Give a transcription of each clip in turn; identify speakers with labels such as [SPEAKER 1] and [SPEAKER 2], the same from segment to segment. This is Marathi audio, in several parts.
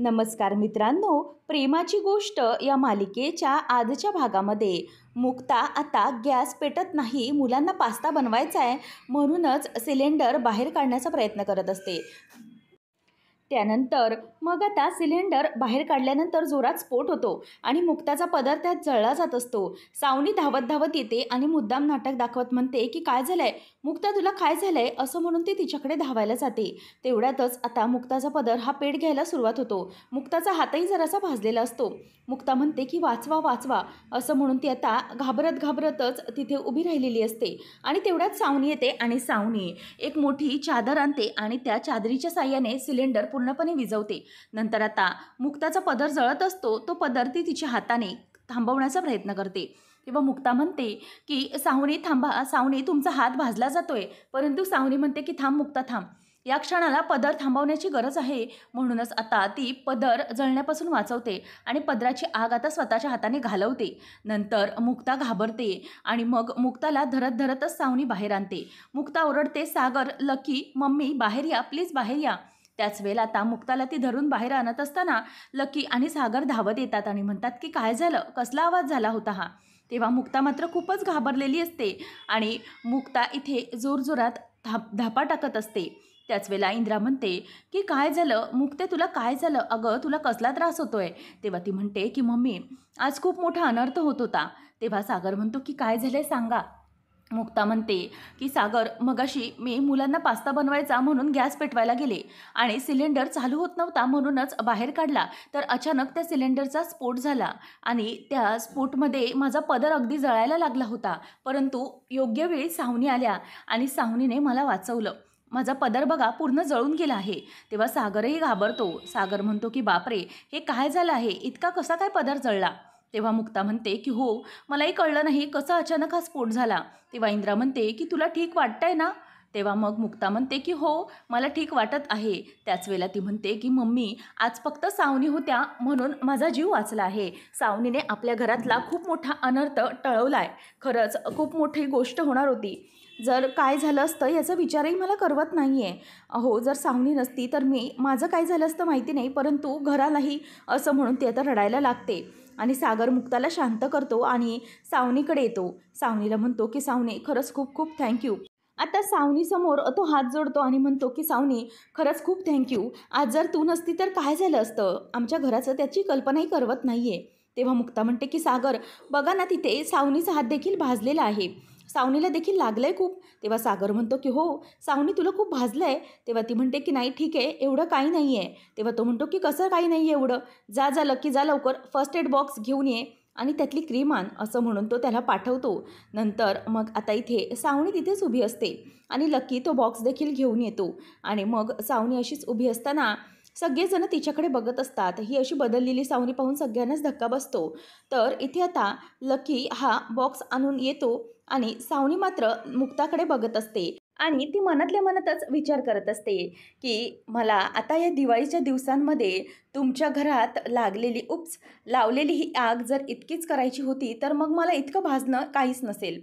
[SPEAKER 1] नमस्कार मित्रांनो प्रेमाची गोष्ट या मालिकेच्या आजच्या भागामध्ये मुक्ता आता गॅस पेटत नाही मुलांना पास्ता बनवायचा आहे म्हणूनच सिलेंडर बाहेर काढण्याचा प्रयत्न करत असते त्यानंतर मग आता सिलेंडर बाहेर काढल्यानंतर जोरात स्फोट होतो आणि मुक्ताचा पदर त्यात जळला जात असतो सावनी धावत धावत येते आणि मुद्दाम नाटक दाखवत म्हणते की काय झालं आहे मुक्ता तुला काय झालंय असं म्हणून ती तिच्याकडे धावायला जाते तेवढ्यातच आता मुक्ताचा पदर हा पेट घ्यायला सुरुवात होतो मुक्ताचा हातही जरासा भाजलेला असतो मुक्ता म्हणते की वाचवा वाचवा असं म्हणून ती आता घाबरत घाबरतच तिथे उभी राहिलेली असते आणि तेवढ्यात सावणी येते आणि सावणी एक मोठी चादर आणते आणि त्या चादरीच्या साह्याने सिलेंडर पूर्णपणे विजवते नंतर आता मुक्ताचा पदर जळत असतो तो पदर ती तिच्या हाताने थांबवण्याचा प्रयत्न करते किंवा मुक्ता म्हणते की सावनी थांबा सावनी तुमचा हात भाजला जातोय परंतु सावणी म्हणते की थांब मुक्ता थांब या क्षणाला पदर थांबवण्याची गरज आहे म्हणूनच आता ती पदर जळण्यापासून वाचवते आणि पदराची आग आता स्वतःच्या हाताने घालवते नंतर मुक्ता घाबरते आणि मग मुक्ताला धरत धरतच सावनी बाहेर आणते मुक्ता ओरडते सागर लकी मम्मी बाहेर या प्लीज बाहेर या त्याच वेळेला आता मुक्ताला ती धरून बाहेर आणत असताना लकी आणि सागर धावत येतात आणि म्हणतात की काय झालं कसला आवाज झाला होता हा तेव्हा मुक्ता मात्र खूपच घाबरलेली असते आणि मुक्ता इथे जोरजोरात धाप धापा टाकत असते त्याच वेळेला इंद्रा म्हणते की काय झालं मुक्ते तुला काय झालं अगं तुला कसला त्रास होतोय तेव्हा ती म्हणते की मम्मी आज खूप मोठा अनर्थ होत होता तेव्हा सागर म्हणतो की काय झालं सांगा मुक्ता म्हणते की सागर मगाशी मी मुलांना पास्ता बनवायचा म्हणून गॅस पेटवायला गेले आणि सिलेंडर चालू होत नव्हता म्हणूनच बाहेर काढला तर अचानक त्या सिलेंडरचा स्फोट झाला आणि त्या स्फोटमध्ये माझा पदर अगदी जळायला लागला होता परंतु योग्य वेळी सावनी आल्या आणि सावनीने मला वाचवलं माझा पदर बघा पूर्ण जळून गेला आहे तेव्हा सागरही घाबरतो सागर म्हणतो की बापरे हे काय झालं आहे इतका कसा काय पदर जळला तेव्हा मुक्ता म्हणते की हो मलाही कळलं नाही कसं अचानक हा स्फोट झाला तेव्हा इंद्रा म्हणते की तुला ठीक वाटतंय ना तेव्हा मग मुक्ता म्हणते की हो मला ठीक वाटत आहे त्याच वेळेला ती म्हणते की मम्मी आज फक्त सावनी होत्या म्हणून माझा जीव वाचला आहे सावनीने आपल्या घरातला खूप मोठा अनर्थ टळवला आहे खरंच खूप मोठी गोष्ट होणार होती जर काय झालं असतं याचा विचारही मला करवत नाही आहे अहो जर सावनी नसती तर मी माझं काय झालं असतं माहिती नाही परंतु घरालाही असं म्हणून ती आता रडायला लागते आणि सागर मुक्ताला शांत करतो आणि सावनीकडे येतो सावनीला म्हणतो की सावनी खरंच खूप खूप थँक्यू आता समोर तो हात जोडतो आणि म्हणतो की सावनी खरंच खूप थँक्यू आज जर तू नसती तर काय झालं असतं आमच्या घराचं त्याची कल्पनाही करवत नाही आहे तेव्हा मुक्ता म्हणते की सागर बघा ना तिथे सावनीचा हात देखील भाजलेला आहे सावनीला देखील लागलं आहे खूप तेव्हा सागर म्हणतो की हो सावनी तुला खूप भाजलं आहे तेव्हा ती म्हणते की नाही ठीक आहे एवढं काही नाही आहे तेव्हा तो म्हणतो की कसं काही नाही आहे एवढं जा जा लकी जा लवकर फर्स्ट एड बॉक्स घेऊन ये आणि त्यातली क्रीम आण असं म्हणून तो त्याला पाठवतो नंतर मग आता इथे सावणी तिथेच उभी असते आणि लकी तो बॉक्स देखील घेऊन येतो आणि मग सावणी अशीच उभी असताना सगळेजणं तिच्याकडे बघत असतात ही अशी बदललेली सावणी पाहून सगळ्यांनाच धक्का बसतो तर इथे आता लकी हा बॉक्स आणून येतो आणि सावनी मात्र मुक्ताकडे बघत असते आणि ती मनातल्या मनातच विचार करत असते की मला आता या दिवाळीच्या दिवसांमध्ये तुमच्या घरात लागलेली उप्स लावलेली ही आग जर इतकीच करायची होती तर मग मला इतकं भाजणं काहीच नसेल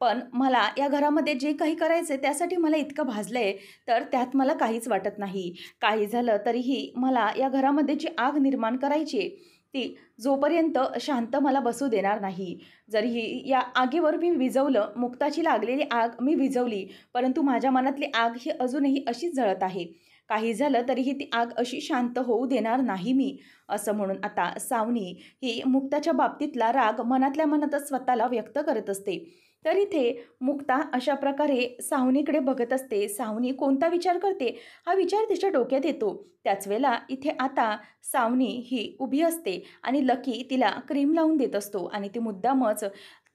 [SPEAKER 1] पण मला या घरामध्ये जे काही करायचं आहे त्यासाठी मला इतकं भाजलं आहे तर त्यात मला काहीच वाटत नाही काही झालं तरीही मला या घरामध्ये जी आग निर्माण करायची ती जोपर्यंत शांत मला बसू देणार नाही जरी ही या आगीवर मी विजवलं मुक्ताची लागलेली आग मी विजवली परंतु माझ्या मनातली आग ही अजूनही अशीच जळत आहे काही झालं तरीही ती आग अशी शांत होऊ देणार नाही मी असं म्हणून आता सावनी ही मुक्ताच्या बाबतीतला राग मनातल्या मनातच स्वतःला व्यक्त करत असते तर इथे मुक्ता अशा प्रकारे सावनीकडे बघत असते सावनी कोणता विचार करते हा विचार तिच्या डोक्यात येतो त्याच वेळेला इथे आता सावनी ही उभी असते आणि लकी तिला क्रीम लावून देत असतो आणि ती मुद्दामच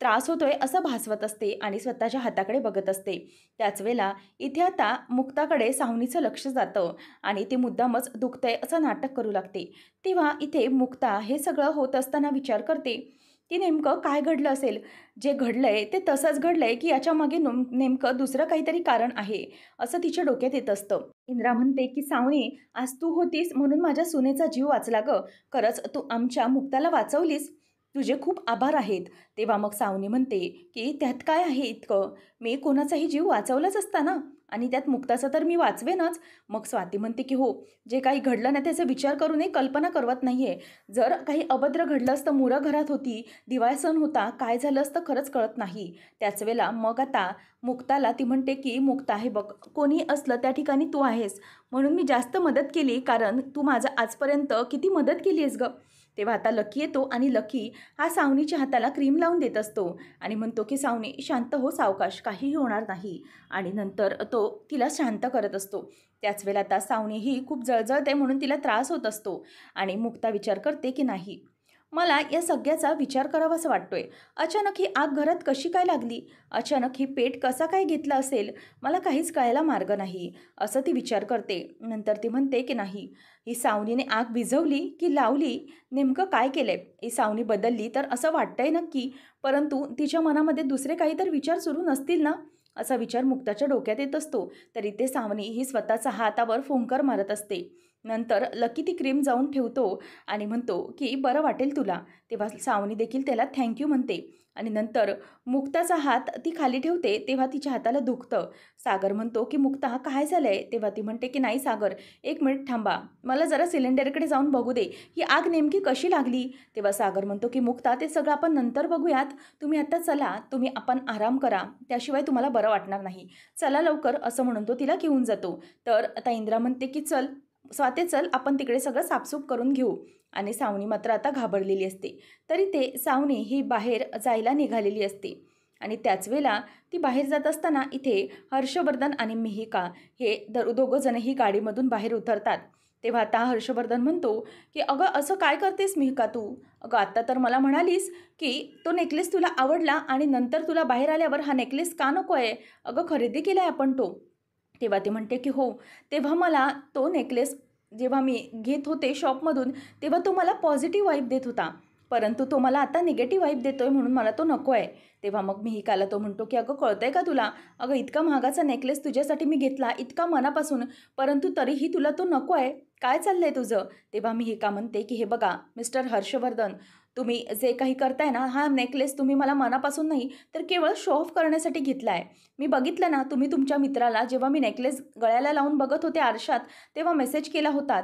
[SPEAKER 1] त्रास होतोय असं भासवत असते आणि स्वतःच्या हाताकडे बघत असते त्याच वेळेला इथे आता मुक्ताकडे सावनीचं लक्ष जातं आणि ते मुद्दामच दुखतंय असं नाटक करू लागते तेव्हा इथे मुक्ता हे सगळं होत असताना विचार करते की नेमकं काय घडलं असेल जे घडलं आहे ते तसंच घडलं आहे की याच्यामागे नम नेमकं दुसरं काहीतरी कारण आहे असं तिच्या डोक्यात येत असतं इंद्रा म्हणते की सावणी आज तू होतीस म्हणून माझ्या सुनेचा जीव वाचला ग खरंच तू आमच्या मुक्ताला वाचवलीस तुझे खूप आभार आहेत तेव्हा मग सावनी म्हणते की त्यात काय आहे इतकं मी कोणाचाही जीव वाचवलाच असता ना आणि त्यात मुक्ताचा तर मी वाचवेनच मग स्वाती म्हणते की हो जे काही घडलं ना त्याचा विचार नये कल्पना करवत नाही आहे जर काही अभद्र घडलं असतं मुरं घरात होती दिवाळी सण होता काय झालं असतं खरंच कळत नाही त्याच वेळेला मग आता मुक्ताला ती म्हणते की मुक्ता आहे बघ कोणी असलं त्या ठिकाणी तू आहेस म्हणून मी जास्त मदत केली कारण तू माझं आजपर्यंत किती मदत केली आहेस गं तेव्हा आता लकी येतो आणि लकी हा सावनीच्या हाताला क्रीम लावून देत असतो आणि म्हणतो की सावनी शांत हो सावकाश काहीही होणार नाही आणि नंतर तो तिला शांत करत असतो त्याच वेळेला आता सावनी ही खूप जळजळते म्हणून तिला त्रास होत असतो आणि मुक्ता विचार करते की नाही मला या सगळ्याचा विचार करावा असं वाटतोय अचानक ही आग घरात कशी काय लागली अचानक ही पेट कसा काय घेतला असेल मला काहीच कळायला मार्ग नाही असं ती विचार करते नंतर ती म्हणते की नाही ही सावनीने आग भिजवली की लावली नेमकं काय केलंय ही सावनी बदलली तर असं वाटतंय नक्की परंतु तिच्या मनामध्ये दुसरे काही तर विचार सुरू नसतील ना असा विचार मुक्ताच्या डोक्यात येत असतो तरी ते सावनी ही स्वतःचा हातावर फुंकर मारत असते नंतर लकी ती क्रीम जाऊन ठेवतो आणि म्हणतो की बरं वाटेल तुला तेव्हा सावनी देखील त्याला थँक्यू म्हणते आणि नंतर मुक्ताचा हात ती खाली ठेवते तेव्हा तिच्या हाताला दुखतं सागर म्हणतो की मुक्ता काय झालं आहे तेव्हा ती म्हणते की नाही सागर एक मिनिट थांबा मला जरा सिलेंडरकडे जाऊन बघू दे ही आग नेमकी कशी लागली तेव्हा सागर म्हणतो की मुक्ता ते सगळं आपण नंतर बघूयात तुम्ही आता चला तुम्ही आपण आराम करा त्याशिवाय तुम्हाला बरं वाटणार नाही चला लवकर असं म्हणून तो तिला घेऊन जातो तर आता इंद्रा म्हणते की चल स्वाते चल आपण तिकडे सगळं साफसूफ करून घेऊ आणि सावनी मात्र आता घाबरलेली असते तरी ते सावनी ही बाहेर जायला निघालेली असते आणि त्याच वेळेला ती बाहेर जात असताना इथे हर्षवर्धन आणि मिहिका हे दर दोघंजणही गाडीमधून बाहेर उतरतात तेव्हा आता हर्षवर्धन म्हणतो की अगं असं काय करतेस मिहिका तू अगं आत्ता तर मला म्हणालीस की तो नेकलेस तुला आवडला आणि नंतर तुला बाहेर आल्यावर हा नेकलेस का नको आहे अगं खरेदी केला आहे आपण तो तेव्हा ते म्हणते की हो तेव्हा मला तो नेकलेस जेव्हा मी घेत होते शॉपमधून तेव्हा तो मला पॉझिटिव्ह वाईब देत होता परंतु तो मला आता निगेटिव्ह वाईब देतो आहे म्हणून मला तो नको आहे तेव्हा मग मी हिकाला तो म्हणतो की अगं कळतं आहे का तुला अगं इतका महागाचा नेकलेस तुझ्यासाठी मी घेतला इतका मनापासून परंतु तरीही तुला तो नको आहे काय चाललं आहे तुझं तेव्हा मी हिका म्हणते की हे बघा मिस्टर हर्षवर्धन तुम्ही जे काही करताय ना हा नेकलेस तुम्ही मला मनापासून नाही तर केवळ शो ऑफ करण्यासाठी घेतला आहे मी बघितलं ना तुम्ही तुमच्या मित्राला जेव्हा मी नेकलेस गळ्याला लावून बघत होते आरशात तेव्हा मेसेज केला होता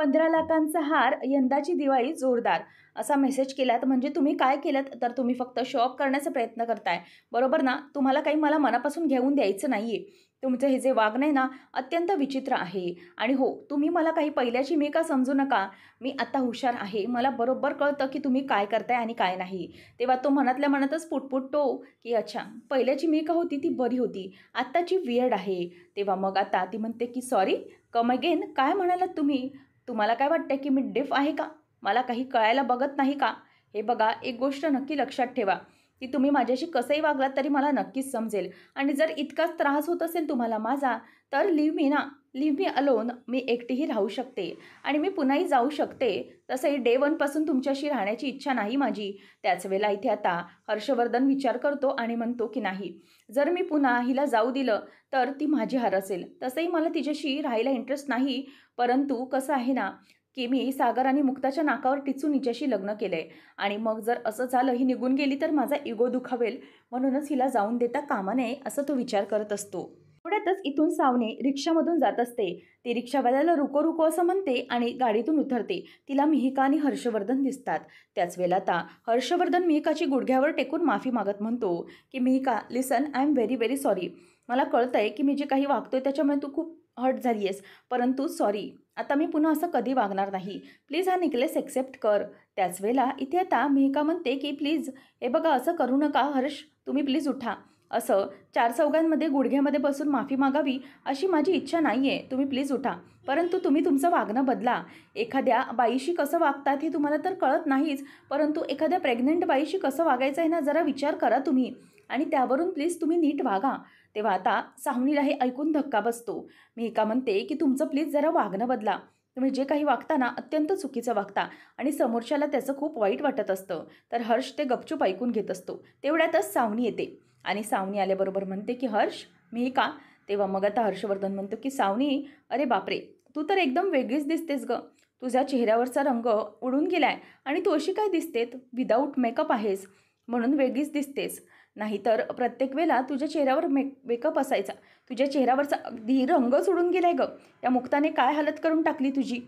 [SPEAKER 1] पंधरा लाखांचा हार यंदाची दिवाळी जोरदार असा मेसेज केलात म्हणजे तुम्ही काय केलं तर तुम्ही फक्त शो करण्याचा प्रयत्न करताय बरोबर ना तुम्हाला काही मला मनापासून घेऊन द्यायचं नाही आहे तुमचं हे जे वागणं आहे ना अत्यंत विचित्र आहे आणि हो तुम्ही मला काही पहिल्याची मी का समजू नका मी आत्ता हुशार आहे मला बरोबर कळतं की तुम्ही काय करताय आणि काय नाही तेव्हा तो मनातल्या मनातच पुटपुटतो की अच्छा पहिल्याची मी का होती ती बरी होती आत्ताची वियर्ड आहे तेव्हा मग आता ती म्हणते की सॉरी कम अगेन काय म्हणालात तुम्ही तुम्हाला काय वाटतं की मी डेफ आहे का मला काही कळायला बघत नाही का हे बघा एक गोष्ट नक्की लक्षात ठेवा की तुम्ही माझ्याशी कसंही वागलात तरी मला नक्कीच समजेल आणि जर इतकाच त्रास होत असेल तुम्हाला माझा तर लिव मी ना लिव्ह मी अलोन मी एकटीही राहू शकते आणि मी पुन्हाही जाऊ शकते तसे डे वनपासून तुमच्याशी राहण्याची इच्छा नाही माझी त्याच वेळेला इथे आता हर्षवर्धन विचार करतो आणि म्हणतो की नाही जर मी पुन्हा हिला जाऊ दिलं तर ती माझी हार असेल तसंही मला तिच्याशी राहायला इंटरेस्ट नाही परंतु कसं आहे ना की मी सागर आणि मुक्ताच्या नाकावर टिचून हिच्याशी लग्न केलं आहे आणि मग जर असं झालं ही निघून गेली तर माझा इगो दुखावेल म्हणूनच हिला जाऊन देता कामा नये असं तो विचार करत असतो थोड्यातच इथून सावने रिक्षामधून जात असते ती रिक्षावाल्याला रुको रुको असं म्हणते आणि गाडीतून उतरते तिला मिहिका आणि हर्षवर्धन दिसतात त्याच वेळेला आता हर्षवर्धन मिहिकाची गुडघ्यावर टेकून माफी मागत म्हणतो की Mihika listen I am very very sorry मला कळतंय की मी जे काही वागतोय त्याच्यामुळे तू खूप हर्ट झाली आहेस परंतु सॉरी आता मी पुन्हा असं कधी वागणार नाही प्लीज हा नेकलेस एक्सेप्ट कर त्याच वेळेला इथे आता मिहिका म्हणते की प्लीज हे बघा असं करू नका हर्ष तुम्ही प्लीज उठा असं चार चौघांमध्ये गुडघ्यामध्ये बसून माफी मागावी अशी माझी इच्छा नाही आहे तुम्ही प्लीज उठा परंतु तुम्ही तुमचं वागणं बदला एखाद्या बाईशी कसं वागतात हे तुम्हाला तर कळत नाहीच परंतु एखाद्या प्रेग्नंट बाईशी कसं वागायचं आहे ना जरा विचार करा तुम्ही आणि त्यावरून प्लीज तुम्ही नीट वागा तेव्हा आता सावनीला हे ऐकून धक्का बसतो मी एका म्हणते की तुमचं प्लीज जरा वागणं बदला तुम्ही जे काही वागता ना अत्यंत चुकीचं वागता आणि समोरच्याला त्याचं खूप वाईट वाटत असतं तर हर्ष ते गपचूप ऐकून घेत असतो तेवढ्यातच सावनी येते आणि सावनी आल्याबरोबर म्हणते की हर्ष मी का तेव्हा मग आता हर्षवर्धन म्हणतो की सावनी अरे बापरे तू तर एकदम वेगळीच दिसतेस ग तुझ्या चेहऱ्यावरचा रंग उडून गेलाय आणि तू अशी काय दिसतेत विदाऊट मेकअप आहेस म्हणून वेगळीच दिसतेस नाहीतर प्रत्येक वेळेला तुझ्या चेहऱ्यावर मेक मेकअप असायचा तुझ्या चेहऱ्यावरचा अगदी उडून गेला गेलाय ग या मुक्ताने काय हालत करून टाकली तुझी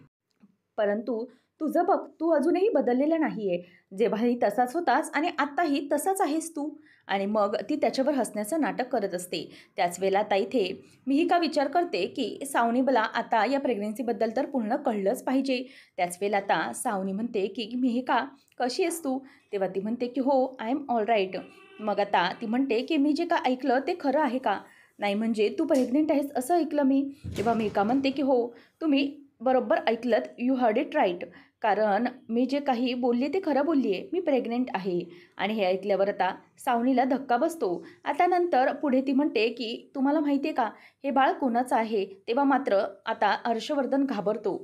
[SPEAKER 1] परंतु तुझं बघ तू अजूनही बदललेलं नाही आहे जेव्हाही तसाच होतास आणि आत्ताही तसाच आहेस तू आणि मग ती त्याच्यावर हसण्याचं नाटक करत असते त्याच वेळेला आता इथे मीही का विचार करते की सावनी बला आता या प्रेग्नन्सीबद्दल तर पूर्ण कळलंच पाहिजे त्याच वेळेला आता सावनी म्हणते की मीही का कशी आहेस तू तेव्हा ती म्हणते की हो आय एम ऑल राईट मग आता ती म्हणते की मी जे का ऐकलं ते खरं आहे का नाही म्हणजे तू प्रेग्नेंट आहेस असं ऐकलं मी तेव्हा मी का म्हणते की हो तुम्ही बरोबर ऐकलत यू हर्ड इट राईट कारण मी जे काही बोलली ते खरं बोलली आहे मी प्रेग्नेंट आहे आणि हे ऐकल्यावर आता सावनीला धक्का बसतो आता नंतर पुढे ती म्हणते की तुम्हाला माहिती आहे का हे बाळ कोणाचं आहे तेव्हा मात्र आता हर्षवर्धन घाबरतो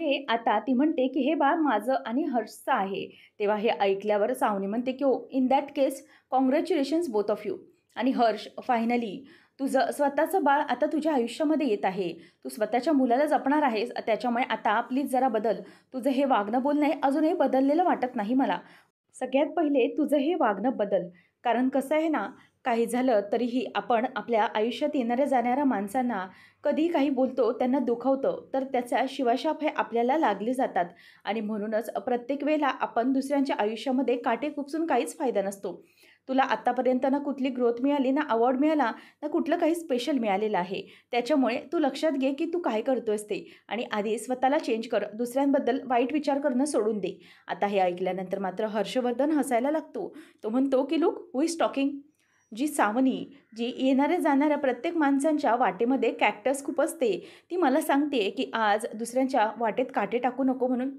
[SPEAKER 1] हे आता ती म्हणते की हे बाळ माझं आणि हर्षचं आहे तेव्हा हे ऐकल्यावर सावनी म्हणते की oh in that case congratulations both of you आणि हर्ष फायनली तुझं स्वतःचं बाळ आता तुझ्या आयुष्यामध्ये येत आहे तू स्वतःच्या मुलाला जपणार आहेस त्याच्यामुळे आता प्लीज जरा बदल तुझं हे वागणं बोलणं अजूनही बदललेलं वाटत नाही मला सगळ्यात पहिले तुझं हे वागणं बदल कारण कसं आहे ना काही झालं तरीही आपण आपल्या आयुष्यात येणाऱ्या जाणाऱ्या माणसांना कधी काही बोलतो त्यांना दुखवतो तर त्याचा शिवाशाप हे आपल्याला लागले जातात आणि म्हणूनच प्रत्येक वेळेला आपण दुसऱ्यांच्या आयुष्यामध्ये काटे खुपसून काहीच फायदा नसतो तुला आतापर्यंत ना कुठली ग्रोथ मिळाली ना अवॉर्ड मिळाला ना कुठलं काही स्पेशल मिळालेलं आहे त्याच्यामुळे तू लक्षात घे की तू काय करतोयस ते आणि आधी स्वतःला चेंज कर दुसऱ्यांबद्दल वाईट विचार करणं सोडून दे आता हे ऐकल्यानंतर मात्र हर्षवर्धन हसायला लागतो तो म्हणतो की look who is talking ji Savani ji येणाऱ्या जाणाऱ्या प्रत्येक माणसांच्या वाटेमध्ये कॅक्टस खूप असते ती मला सांगते की आज दुसऱ्यांच्या वाटेत काटे टाकू नको म्हणून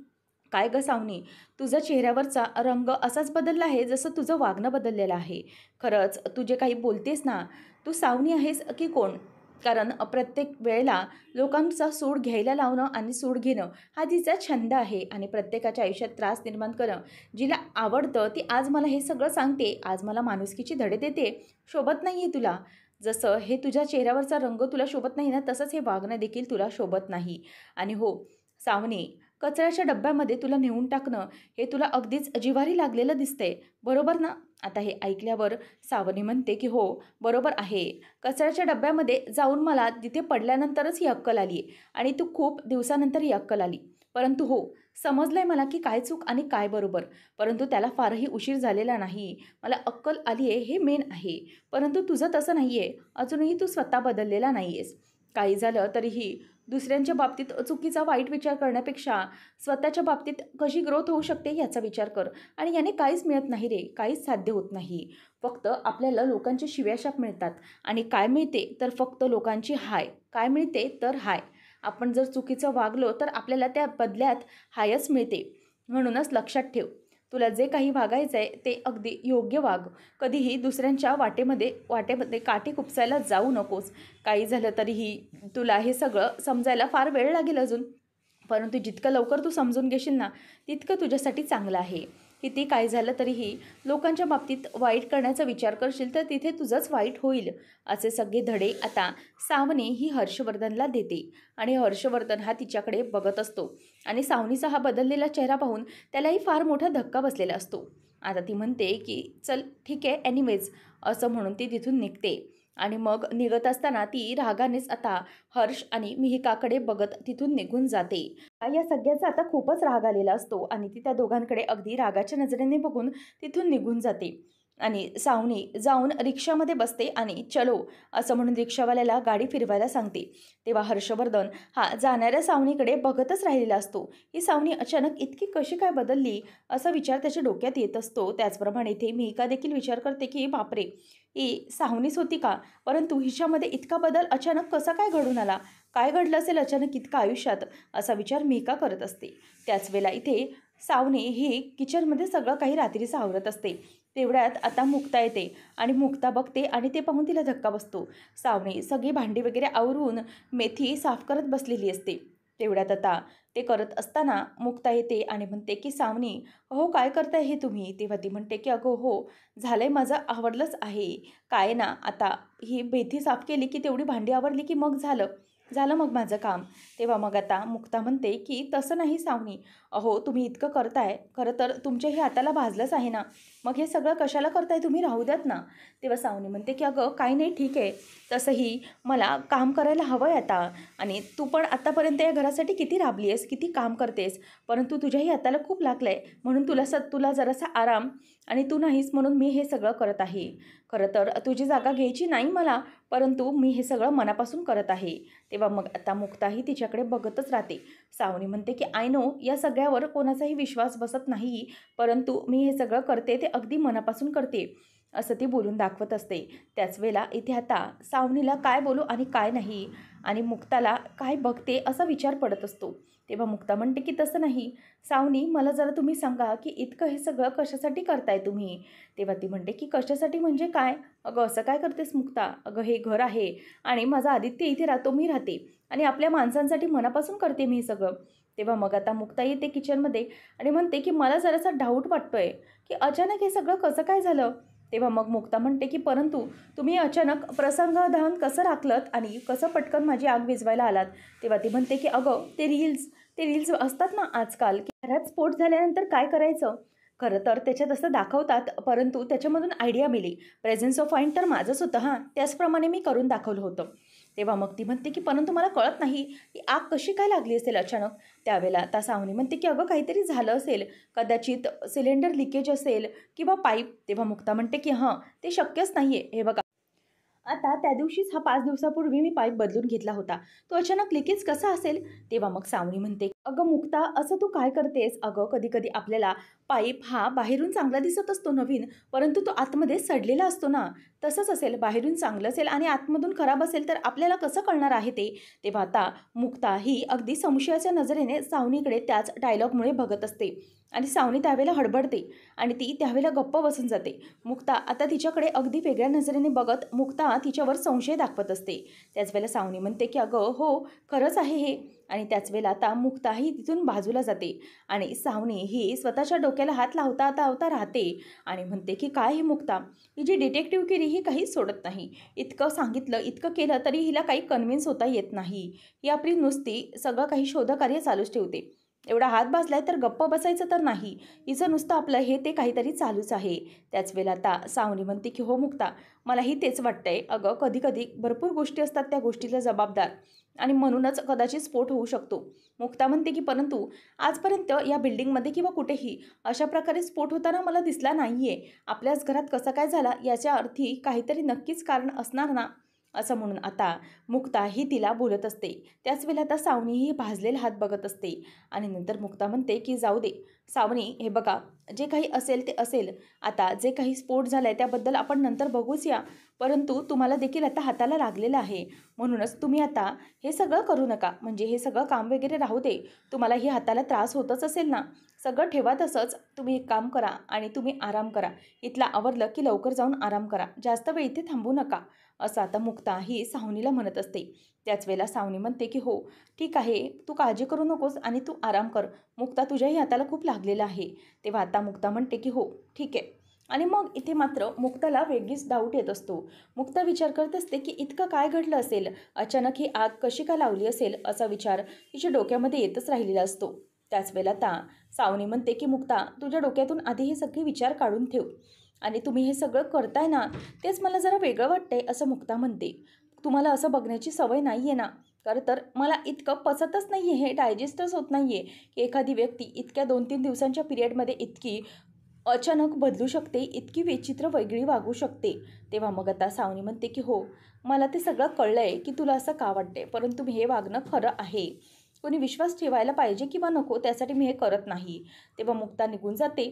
[SPEAKER 1] काय ग सावनी तुझा चेहऱ्यावरचा रंग असाच बदलला आहे जसं तुझं वागणं बदललेलं आहे खरंच तू जे काही बोलतेस ना तू सावनी आहेस की कोण कारण प्रत्येक वेळेला लोकांचा सूड घ्यायला लावणं आणि सूड घेणं हा तिचा छंद आहे आणि प्रत्येकाच्या आयुष्यात त्रास निर्माण करणं जिला आवडतं ती आज मला हे सगळं सांगते आज मला माणुसकीची धडे देते शोभत नाही आहे तुला जसं हे तुझ्या चेहऱ्यावरचा रंग तुला शोभत नाही ना तसंच हे वागणं देखील तुला शोभत नाही आणि हो सावनी कचऱ्याच्या डब्यामध्ये तुला नेऊन टाकणं हे तुला अगदीच जिवारी लागलेलं दिसतंय बरोबर ना आता हे ऐकल्यावर सावनी म्हणते की हो बरोबर आहे कचऱ्याच्या डब्यामध्ये जाऊन मला तिथे पडल्यानंतरच ही अक्कल आली आणि तू खूप दिवसानंतर ही अक्कल आली परंतु हो समजलं आहे मला की काय चूक आणि काय बरोबर परंतु त्याला फारही उशीर झालेला नाही मला अक्कल आली आहे हे मेन आहे परंतु तुझं तसं नाही आहे अजूनही तू स्वतः बदललेला नाही आहेस काही झालं तरीही दुसऱ्यांच्या बाबतीत चुकीचा वाईट विचार करण्यापेक्षा स्वतःच्या बाबतीत कशी ग्रोथ होऊ शकते याचा विचार कर आणि याने काहीच मिळत नाही रे काहीच साध्य होत नाही फक्त आपल्याला लोकांचे शिव्याशाप मिळतात आणि काय मिळते तर फक्त लोकांची हाय काय मिळते तर हाय आपण जर चुकीचं वागलो तर आपल्याला त्या बदल्यात हायच मिळते म्हणूनच लक्षात ठेव तुला जे काही वागायचं आहे ते अगदी योग्य वाग कधीही दुसऱ्यांच्या वाटेमध्ये वाटेमध्ये काठी कुपसायला जाऊ नकोस काही झालं तरीही तुला हे सगळं समजायला फार वेळ लागेल अजून परंतु जितकं लवकर तू समजून घेशील ना तितकं तुझ्यासाठी चांगलं आहे किती काय झालं तरीही लोकांच्या बाबतीत वाईट करण्याचा विचार करशील तर तिथे तुझंच वाईट होईल असे सगळे धडे आता सावनी ही हर्षवर्धनला देते आणि हर्षवर्धन हा तिच्याकडे बघत असतो आणि सावनीचा हा बदललेला चेहरा पाहून त्यालाही फार मोठा धक्का बसलेला असतो आता ती म्हणते की चल ठीक आहे ॲनिवेज असं म्हणून ती तिथून निघते आणि मग निघत असताना ती रागानेच आता हर्ष आणि मिहिकाकडे बघत तिथून निघून जाते या सगळ्याचा आता खूपच राग आलेला असतो आणि ती त्या दोघांकडे अगदी रागाच्या नजरेने बघून तिथून निघून जाते आणि सावनी जाऊन रिक्षामध्ये बसते आणि चलो असं म्हणून रिक्षावाल्याला गाडी फिरवायला सांगते तेव्हा हर्षवर्धन हा जाणाऱ्या सावनीकडे बघतच राहिलेला असतो ही सावनी अचानक इतकी कशी काय बदलली असा विचार त्याच्या डोक्यात येत असतो त्याचप्रमाणे इथे एका देखील विचार करते की बापरे ही सावनीच होती का परंतु हिच्यामध्ये इतका बदल अचानक कसा काय घडून आला काय घडलं असेल अचानक इतका आयुष्यात असा विचार का करत असते त्याच वेळेला इथे सावनी ही किचनमध्ये सगळं काही रात्रीचं आवरत असते तेवढ्यात आता मुक्ता येते आणि मुक्ता बघते आणि ते पाहून तिला धक्का बसतो सावणी सगळी भांडी वगैरे आवरून मेथी साफ करत बसलेली असते तेवढ्यात आता ते करत असताना मुक्ता येते आणि म्हणते की सावनी अहो काय करताय हे तुम्ही तेव्हा ती म्हणते की अगो हो झालं आहे माझं आवडलंच आहे काय ना आता ही मेथी साफ केली की तेवढी भांडी आवडली की मग झालं झालं मग माझं काम तेव्हा मग आता मुक्ता म्हणते की तसं नाही सावनी अहो तुम्ही इतकं करताय खरं तर तुमच्याही हे हाताला भाजलंच आहे ना मग हे सगळं कशाला करताय तुम्ही राहू द्यात ना तेव्हा सावनी म्हणते की अगं काही नाही ठीक आहे तसंही मला काम करायला हवं आहे आता आणि तू पण आत्तापर्यंत या घरासाठी किती राबली आहेस किती काम करतेस परंतु तुझ्याही आताला खूप लागलं आहे म्हणून तुला स तुला जरासा आराम आणि तू नाहीस म्हणून मी हे सगळं करत आहे खरं तर तुझी जागा घ्यायची नाही मला परंतु मी हे सगळं मनापासून करत आहे तेव्हा मग आता मुक्ताही तिच्याकडे बघतच राहते सावनी म्हणते की आय नो या सगळ्यावर कोणाचाही विश्वास बसत नाही परंतु मी हे सगळं करते ते अगदी मनापासून करते असं ती बोलून दाखवत असते त्याच वेळेला इथे आता सावनीला काय बोलू आणि काय नाही आणि मुक्ताला काय बघते असा विचार पडत असतो तेव्हा मुक्ता म्हणते की तसं नाही सावनी मला जरा तुम्ही सांगा की इतकं हे सगळं कशासाठी करताय तुम्ही तेव्हा ती म्हणते की कशासाठी म्हणजे काय अगं असं काय करतेस मुक्ता अगं हे घर आहे आणि माझा आदित्य इथे राहतो मी राहते आणि आपल्या माणसांसाठी मनापासून करते मी सगळं तेव्हा मग आता मुक्ता येते किचनमध्ये आणि म्हणते की मला जरासा डाऊट वाटतोय की अचानक हे सगळं कसं काय झालं तेव्हा मग मुक्ता म्हणते की परंतु तुम्ही अचानक प्रसंगधान कसं राखलत आणि कसं पटकन माझी आग विजवायला आलात तेव्हा ती म्हणते की अगं ते रील्स ते रील्स असतात ना आजकाल की घरात स्फोट झाल्यानंतर काय करायचं खरं तर त्याच्यात असं दाखवतात परंतु त्याच्यामधून आयडिया मिली प्रेझेन्स ऑफ माइंड तर माझंच होतं हां त्याचप्रमाणे मी करून दाखवलं होतं तेव्हा मग ती म्हणते की परंतु मला कळत नाही की आग कशी काय लागली असेल अचानक त्यावेळेला आता सावनी म्हणते की अगं काहीतरी झालं असेल कदाचित सिलेंडर लिकेज असेल किंवा पाईप तेव्हा मुक्ता म्हणते की हां ते शक्यच नाही आहे हे बघा आता त्या दिवशीच हा पाच दिवसापूर्वी मी पाईप बदलून घेतला होता तो अचानक लिकेज कसा असेल तेव्हा मग सावनी म्हणते अगं मुक्ता असं तू काय करतेस अगं कधी कधी आपल्याला पाईप हा बाहेरून चांगला दिसत असतो नवीन परंतु तो आतमध्ये सडलेला असतो ना तसंच असेल बाहेरून चांगलं असेल आणि आतमधून खराब असेल तर आपल्याला कसं कळणार आहे ते तेव्हा आता मुक्ता ही अगदी संशयाच्या नजरेने सावनीकडे त्याच डायलॉगमुळे बघत असते आणि सावनी त्यावेळेला हडबडते आणि ती त्यावेळेला गप्प बसून जाते मुक्ता आता तिच्याकडे अगदी वेगळ्या नजरेने बघत मुक्ता तिच्यावर संशय दाखवत असते त्याच वेळेला सावनी म्हणते की अगं हो खरंच आहे हे आणि त्याच वेळेला आता मुक्ताही तिथून बाजूला जाते आणि सावनी ही स्वतःच्या डोक्याला हात लावता आता आवता राहते आणि म्हणते की काय ही मुक्ता ही जी डिटेक्टिव्ह केली ही काही सोडत नाही इतकं सांगितलं इतकं केलं तरी हिला काही कन्व्हिन्स होता येत नाही ही आपली नुसती सगळं काही शोधकार्य चालूच ठेवते एवढा हात भाजलाय तर गप्प बसायचं तर नाही हिचं नुसतं आपलं हे ते काहीतरी चालूच आहे त्याच वेळेला आता सावनी म्हणते की हो मुक्ता मलाही तेच वाटतंय अगं कधी कधी भरपूर गोष्टी असतात त्या गोष्टीला जबाबदार आणि म्हणूनच कदाचित स्फोट होऊ शकतो मुक्ता म्हणते की परंतु आजपर्यंत या बिल्डिंगमध्ये किंवा कुठेही अशा प्रकारे स्फोट होताना मला दिसला नाही आहे आपल्याच घरात कसा काय झाला याच्या अर्थी काहीतरी नक्कीच कारण असणार ना असं म्हणून आता मुक्ताही तिला बोलत असते त्याच वेळेला आता सावनीही भाजलेला हात बघत असते आणि नंतर मुक्ता म्हणते की जाऊ दे सावनी हे बघा जे काही असेल ते असेल आता जे काही स्फोट झालं आहे त्याबद्दल आपण नंतर बघूच या परंतु तुम्हाला देखील आता हाताला लागलेलं आहे म्हणूनच तुम्ही आता हे सगळं करू नका म्हणजे हे सगळं काम वगैरे राहू दे तुम्हाला हे हाताला त्रास होतच असेल ना सगळं ठेवा तसंच तुम्ही एक काम करा आणि तुम्ही आराम करा इथला आवरलं की लवकर जाऊन आराम करा जास्त वेळ इथे थांबू नका असं आता मुक्ता ही सावनीला म्हणत असते त्याच वेळेला सावनी म्हणते की हो ठीक आहे तू काळजी करू नकोस आणि तू आराम कर मुक्ता तुझ्याही हाताला खूप लागलेला आहे तेव्हा आता मुक्ता म्हणते की हो ठीक आहे आणि मग इथे मात्र मुक्ताला वेगळीच डाऊट येत असतो मुक्ता विचार करत असते की इतकं काय घडलं असेल अचानक ही आग कशी का लावली असेल असा विचार तिच्या डोक्यामध्ये येतच राहिलेला असतो त्याच वेळेला ता सावनी म्हणते की मुक्ता तुझ्या डोक्यातून आधी हे सगळे विचार काढून ठेव आणि तुम्ही हे सगळं करताय ना तेच मला जरा वेगळं वाटतंय असं मुक्ता म्हणते तुम्हाला असं बघण्याची सवय नाही आहे ना खरं तर मला इतकं पचतच नाही आहे हे डायजेस्टच होत नाही आहे की एखादी व्यक्ती इतक्या दोन तीन दिवसांच्या पिरियडमध्ये इतकी अचानक बदलू शकते इतकी विचित्र वेगळी वागू शकते तेव्हा मग आता सावनी म्हणते की हो मला ते सगळं कळलं आहे की तुला असं का वाटतंय परंतु हे वागणं खरं आहे कोणी विश्वास ठेवायला पाहिजे किंवा नको त्यासाठी मी हे करत नाही तेव्हा मुक्ता निघून जाते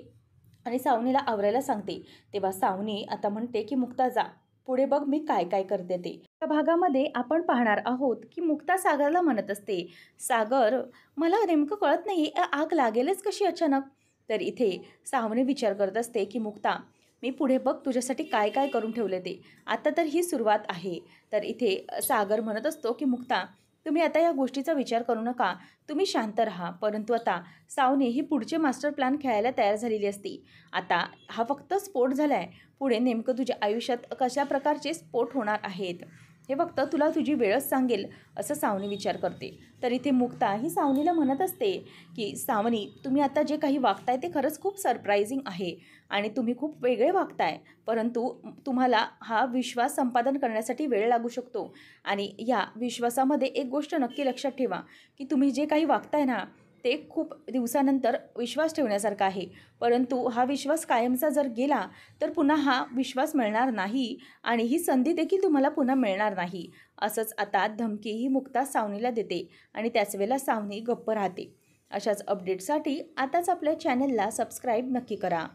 [SPEAKER 1] आणि सावनीला आवरायला सांगते तेव्हा सावनी आता म्हणते की मुक्ता जा पुढे बघ मी काय काय करते ते या भागामध्ये आपण पाहणार आहोत की मुक्ता सागरला म्हणत असते सागर मला नेमकं कळत नाही आग लागेलच कशी अचानक तर इथे सावनी विचार करत असते की मुक्ता मी पुढे बघ तुझ्यासाठी काय काय करून ठेवले ते आता तर ही सुरुवात आहे तर इथे सागर म्हणत असतो की मुक्ता तुम्ही आता या गोष्टीचा विचार करू नका तुम्ही शांत राहा परंतु आता सावनी ही पुढचे मास्टर प्लॅन खेळायला तयार झालेली असती आता हा फक्त स्पोर्ट झाला आहे पुढे नेमकं तुझ्या आयुष्यात कशा प्रकारचे स्पोर्ट होणार आहेत हे फक्त तुला तुझी वेळच सांगेल असं सावनी विचार करते तर इथे मुक्ता ही सावनीला म्हणत असते की सावनी तुम्ही आता जे काही वागताय ते खरंच खूप सरप्रायझिंग आहे आणि तुम्ही खूप वेगळे वागताय परंतु तुम्हाला हा विश्वास संपादन करण्यासाठी वेळ लागू शकतो आणि या विश्वासामध्ये एक गोष्ट नक्की लक्षात ठेवा की तुम्ही जे काही वागताय ना ते खूप दिवसानंतर विश्वास ठेवण्यासारखा आहे परंतु हा विश्वास कायमचा जर गेला तर पुन्हा हा विश्वास मिळणार नाही आणि ही संधी देखील तुम्हाला पुन्हा मिळणार नाही असंच आता धमकी ही मुक्ता सावनीला देते आणि त्याच वेळेला सावनी गप्प राहते अशाच अपडेटसाठी आताच आपल्या चॅनलला सबस्क्राईब नक्की करा